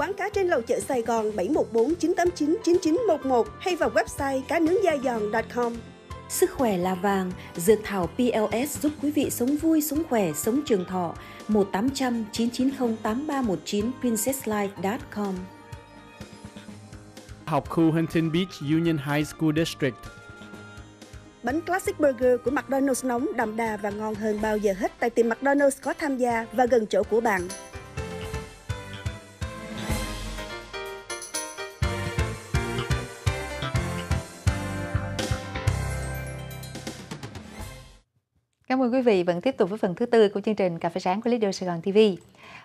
quán cá trên lầu chợ Sài Gòn 714 989 9911 hay vào website cá nướng da giòn.com. Sức khỏe là vàng, dược thảo PLS giúp quý vị sống vui, sống khỏe, sống trường thọ. 1800 990 8319 princesslife.com Học khu Huntington Beach Union High School District Bánh Classic Burger của McDonald's nóng, đậm đà và ngon hơn bao giờ hết tại tiệm McDonald's có tham gia và gần chỗ của bạn. Cảm ơn quý vị vẫn tiếp tục với phần thứ tư của chương trình Cà phê sáng của Leader Sài Gòn TV. À,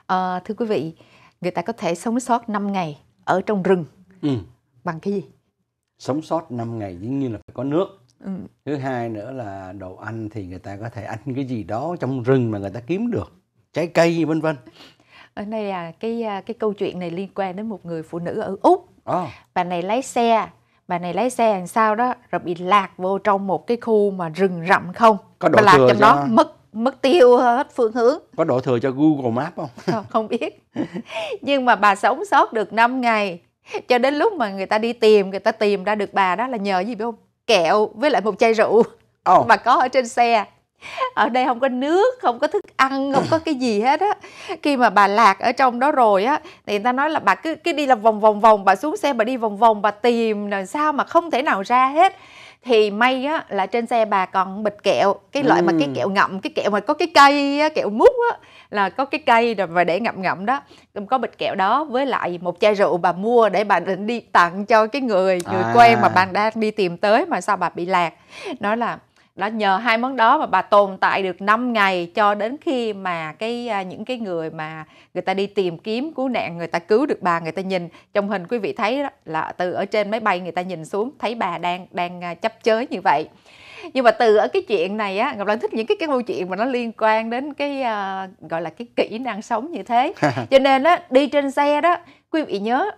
ờ, thưa quý vị, người ta có thể sống sót 5 ngày ở trong rừng ừ. bằng cái gì? Sống sót 5 ngày dĩ nhiên là phải có nước. Ừ. Thứ hai nữa là đồ ăn thì người ta có thể ăn cái gì đó trong rừng mà người ta kiếm được, trái cây vân vân. Ở đây là cái à, cái câu chuyện này liên quan đến một người phụ nữ ở Úc. À. Bà này lái xe bà này lái xe làm sao đó rồi bị lạc vô trong một cái khu mà rừng rậm không có độ bà lạc trong đó mất mất tiêu hết phương hướng có đổ thừa cho google map không không, không biết nhưng mà bà sống sót được 5 ngày cho đến lúc mà người ta đi tìm người ta tìm ra được bà đó là nhờ gì biết không kẹo với lại một chai rượu oh. mà có ở trên xe ở đây không có nước không có thức ăn không có cái gì hết á khi mà bà lạc ở trong đó rồi á thì người ta nói là bà cứ cứ đi là vòng vòng vòng bà xuống xe bà đi vòng vòng bà tìm làm sao mà không thể nào ra hết thì may á là trên xe bà còn bịch kẹo cái loại ừ. mà cái ừ. kẹo ngậm cái kẹo mà có cái cây á, kẹo mút á là có cái cây rồi và để ngậm ngậm đó có bịch kẹo đó với lại một chai rượu bà mua để bà định đi tặng cho cái người người à. quen mà à. bà đang đi tìm tới mà sao bà bị lạc nói là đó nhờ hai món đó mà bà tồn tại được 5 ngày cho đến khi mà cái à, những cái người mà người ta đi tìm kiếm cứu nạn người ta cứu được bà người ta nhìn trong hình quý vị thấy đó, là từ ở trên máy bay người ta nhìn xuống thấy bà đang đang à, chấp chới như vậy nhưng mà từ ở cái chuyện này á ngọc lan thích những cái cái câu chuyện mà nó liên quan đến cái uh, gọi là cái kỹ năng sống như thế cho nên á đi trên xe đó quý vị nhớ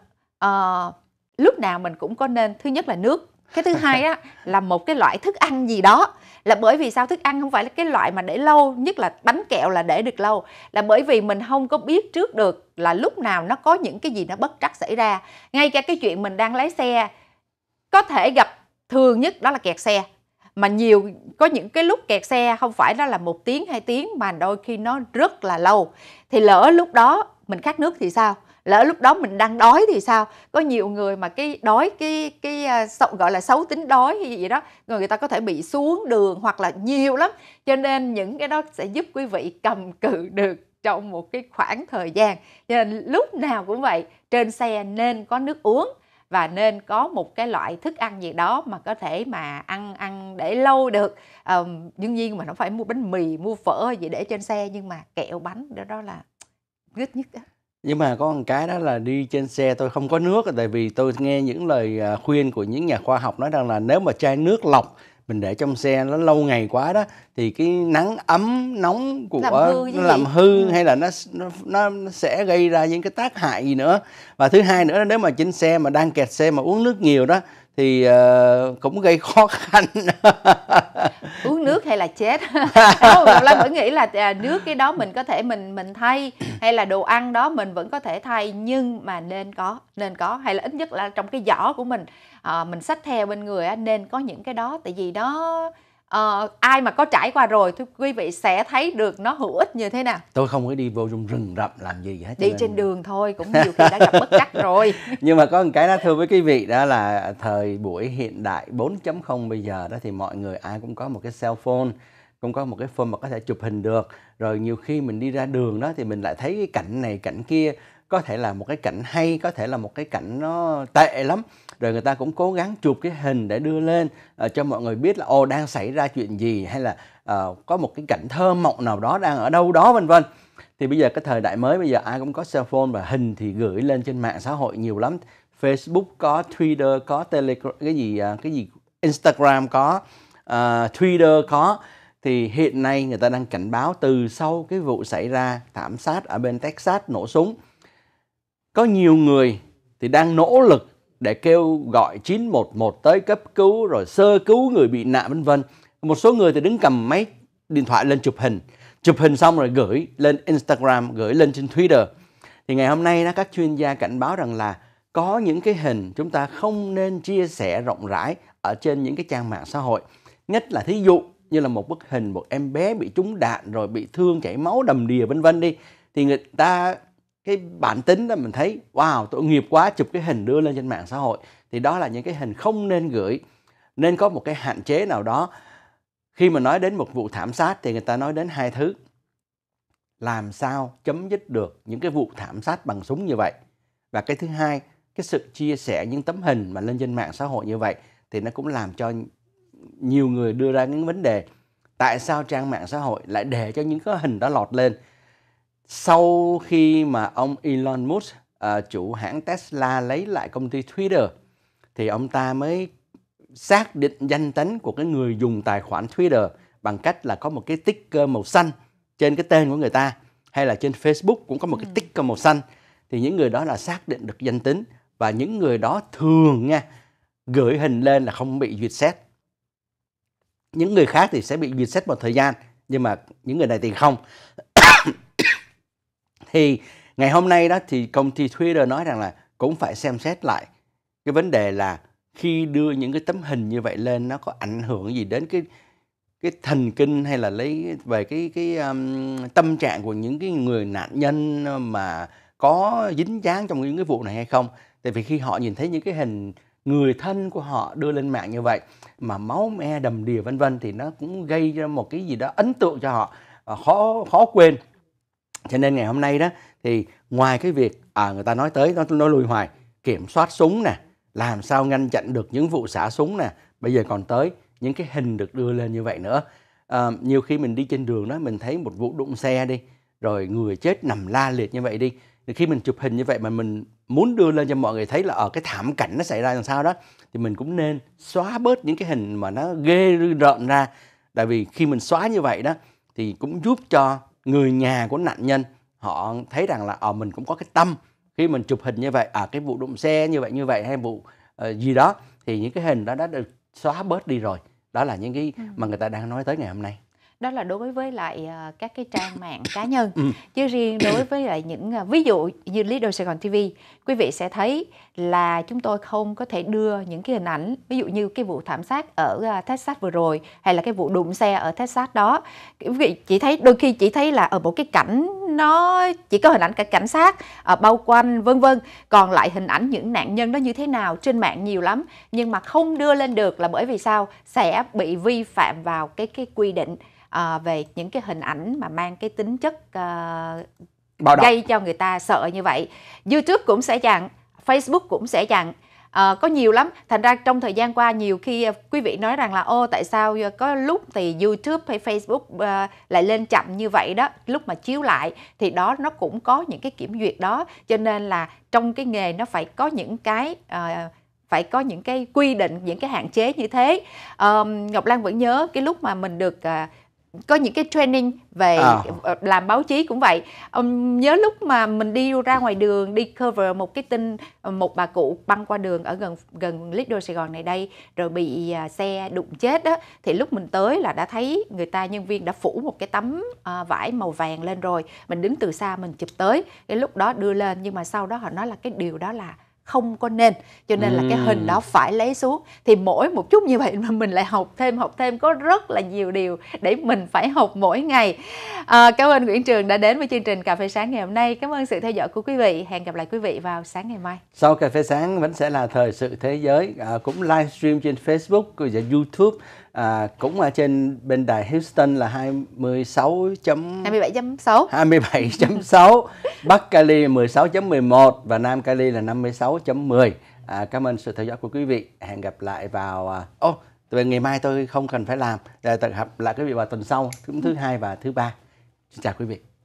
uh, lúc nào mình cũng có nên thứ nhất là nước cái thứ hai á là một cái loại thức ăn gì đó là bởi vì sao thức ăn không phải là cái loại mà để lâu nhất là bánh kẹo là để được lâu là bởi vì mình không có biết trước được là lúc nào nó có những cái gì nó bất trắc xảy ra ngay cả cái chuyện mình đang lái xe có thể gặp thường nhất đó là kẹt xe mà nhiều có những cái lúc kẹt xe không phải đó là một tiếng hai tiếng mà đôi khi nó rất là lâu thì lỡ lúc đó mình khát nước thì sao lỡ lúc đó mình đang đói thì sao có nhiều người mà cái đói cái cái à, gọi là xấu tính đói hay gì đó người người ta có thể bị xuống đường hoặc là nhiều lắm cho nên những cái đó sẽ giúp quý vị cầm cự được trong một cái khoảng thời gian cho nên lúc nào cũng vậy trên xe nên có nước uống và nên có một cái loại thức ăn gì đó mà có thể mà ăn ăn để lâu được um, đương nhiên mà nó phải mua bánh mì mua phở gì để trên xe nhưng mà kẹo bánh đó đó là good nhất đó nhưng mà có một cái đó là đi trên xe tôi không có nước tại vì tôi nghe những lời à, khuyên của những nhà khoa học nói rằng là nếu mà chai nước lọc mình để trong xe nó lâu ngày quá đó thì cái nắng ấm nóng của làm hư, nó làm hư ừ. hay là nó, nó nó sẽ gây ra những cái tác hại gì nữa và thứ hai nữa là nếu mà trên xe mà đang kẹt xe mà uống nước nhiều đó thì uh, cũng gây khó khăn uống nước hay là chết lâm vẫn nghĩ là à, nước cái đó mình có thể mình mình thay hay là đồ ăn đó mình vẫn có thể thay nhưng mà nên có nên có hay là ít nhất là trong cái giỏ của mình uh, mình xách theo bên người uh, nên có những cái đó tại vì đó uh, ai mà có trải qua rồi thì quý vị sẽ thấy được nó hữu ích như thế nào tôi không có đi vô trong rừng rậm làm gì hết đi nên... trên đường thôi cũng nhiều khi đã gặp bất chắc rồi nhưng mà có một cái đó thưa với quý vị đó là thời buổi hiện đại 4.0 bây giờ đó thì mọi người ai cũng có một cái cell phone cũng có một cái phone mà có thể chụp hình được rồi nhiều khi mình đi ra đường đó thì mình lại thấy cái cảnh này cảnh kia có thể là một cái cảnh hay có thể là một cái cảnh nó tệ lắm rồi người ta cũng cố gắng chụp cái hình để đưa lên uh, cho mọi người biết là ô đang xảy ra chuyện gì hay là uh, có một cái cảnh thơ mộng nào đó đang ở đâu đó vân vân thì bây giờ cái thời đại mới bây giờ ai cũng có cell phone và hình thì gửi lên trên mạng xã hội nhiều lắm Facebook có Twitter có Telegram cái gì ờ, cái gì Instagram có uh, Twitter có thì hiện nay người ta đang cảnh báo từ sau cái vụ xảy ra thảm sát ở bên Texas nổ súng có nhiều người thì đang nỗ lực để kêu gọi 911 tới cấp cứu rồi sơ cứu người bị nạn vân vân. Một số người thì đứng cầm máy điện thoại lên chụp hình, chụp hình xong rồi gửi lên Instagram, gửi lên trên Twitter. Thì ngày hôm nay đó các chuyên gia cảnh báo rằng là có những cái hình chúng ta không nên chia sẻ rộng rãi ở trên những cái trang mạng xã hội. Nhất là thí dụ như là một bức hình một em bé bị trúng đạn rồi bị thương chảy máu đầm đìa vân vân đi thì người ta cái bản tính đó mình thấy wow tội nghiệp quá chụp cái hình đưa lên trên mạng xã hội thì đó là những cái hình không nên gửi nên có một cái hạn chế nào đó khi mà nói đến một vụ thảm sát thì người ta nói đến hai thứ làm sao chấm dứt được những cái vụ thảm sát bằng súng như vậy và cái thứ hai cái sự chia sẻ những tấm hình mà lên trên mạng xã hội như vậy thì nó cũng làm cho nhiều người đưa ra những vấn đề tại sao trang mạng xã hội lại để cho những cái hình đó lọt lên sau khi mà ông Elon Musk uh, chủ hãng Tesla lấy lại công ty Twitter thì ông ta mới xác định danh tính của cái người dùng tài khoản Twitter bằng cách là có một cái ticker màu xanh trên cái tên của người ta hay là trên Facebook cũng có một cái ừ. ticker màu xanh thì những người đó là xác định được danh tính và những người đó thường nha gửi hình lên là không bị duyệt xét những người khác thì sẽ bị duyệt xét một thời gian nhưng mà những người này thì không thì ngày hôm nay đó thì công ty Twitter nói rằng là cũng phải xem xét lại cái vấn đề là khi đưa những cái tấm hình như vậy lên nó có ảnh hưởng gì đến cái cái thần kinh hay là lấy về cái cái um, tâm trạng của những cái người nạn nhân mà có dính dáng trong những cái vụ này hay không tại vì khi họ nhìn thấy những cái hình người thân của họ đưa lên mạng như vậy mà máu me đầm đìa vân vân thì nó cũng gây ra một cái gì đó ấn tượng cho họ ờ, khó khó quên cho nên ngày hôm nay đó thì ngoài cái việc à, người ta nói tới nó nói lùi hoài kiểm soát súng nè làm sao ngăn chặn được những vụ xả súng nè bây giờ còn tới những cái hình được đưa lên như vậy nữa à, nhiều khi mình đi trên đường đó mình thấy một vụ đụng xe đi rồi người chết nằm la liệt như vậy đi thì khi mình chụp hình như vậy mà mình muốn đưa lên cho mọi người thấy là ở ờ, cái thảm cảnh nó xảy ra làm sao đó thì mình cũng nên xóa bớt những cái hình mà nó ghê rợn ra tại vì khi mình xóa như vậy đó thì cũng giúp cho người nhà của nạn nhân họ thấy rằng là à, mình cũng có cái tâm khi mình chụp hình như vậy à cái vụ đụng xe như vậy như vậy hay vụ uh, gì đó thì những cái hình đó đã được xóa bớt đi rồi đó là những cái ừ. mà người ta đang nói tới ngày hôm nay đó là đối với lại ờ, các cái trang mạng cá nhân ừ. chứ riêng đối với lại những ờ, ví dụ như Lido Sài Gòn TV quý vị sẽ thấy là chúng tôi không có thể đưa những cái hình ảnh ví dụ như cái vụ thảm sát ở ờ, Texas vừa rồi hay là cái vụ đụng xe ở Texas đó quý vị chỉ thấy đôi khi chỉ thấy là ở một cái cảnh nó chỉ có hình ảnh cả cảnh sát à, bao quanh vân vân còn lại hình ảnh những nạn nhân đó như thế nào trên mạng nhiều lắm nhưng mà không đưa lên được là bởi vì sao sẽ bị vi phạm vào cái cái quy định à, về những cái hình ảnh mà mang cái tính chất à, gây cho người ta sợ như vậy youtube cũng sẽ chặn facebook cũng sẽ chặn à, có nhiều lắm thành ra trong thời gian qua nhiều khi à, quý vị nói rằng là ô tại sao có lúc thì youtube hay facebook à, lại lên chậm như vậy đó lúc mà chiếu lại thì đó nó cũng có những cái kiểm duyệt đó cho nên là trong cái nghề nó phải có những cái à, phải có những cái quy định những cái hạn chế như thế à, ngọc lan vẫn nhớ cái lúc mà mình được à, có những cái training về à. Ờ, làm báo chí cũng vậy ông nhớ lúc mà mình đi ra ngoài đường đi cover một cái tin ờ, một bà cụ băng qua đường ở gần gần Lido Sài Gòn này đây rồi bị à, xe đụng chết đó thì lúc mình tới là đã thấy người ta nhân viên đã phủ một cái tấm ờ, vải màu vàng lên rồi mình đứng từ xa mình chụp tới cái lúc đó đưa lên nhưng mà sau đó họ nói là cái điều đó là không có nên cho nên là cái hình đó phải lấy xuống thì mỗi một chút như vậy mà mình lại học thêm học thêm có rất là nhiều điều để mình phải học mỗi ngày à, cảm ơn Nguyễn Trường đã đến với chương trình cà phê sáng ngày hôm nay cảm ơn sự theo dõi của quý vị hẹn gặp lại quý vị vào sáng ngày mai sau cà phê sáng vẫn sẽ là thời sự thế giới à, cũng livestream trên Facebook và YouTube À, cũng ở trên bên đài Houston là 26 chấm 27.6 27.6 Bắc Cali 16.11 và Nam Cali là 56.10 à, Cảm ơn sự theo dõi của quý vị Hẹn gặp lại vào à, Ô, oh, về ngày mai tôi không cần phải làm Tập hợp lại quý vị vào tuần sau Thứ, thứ hai và thứ ba Xin chào quý vị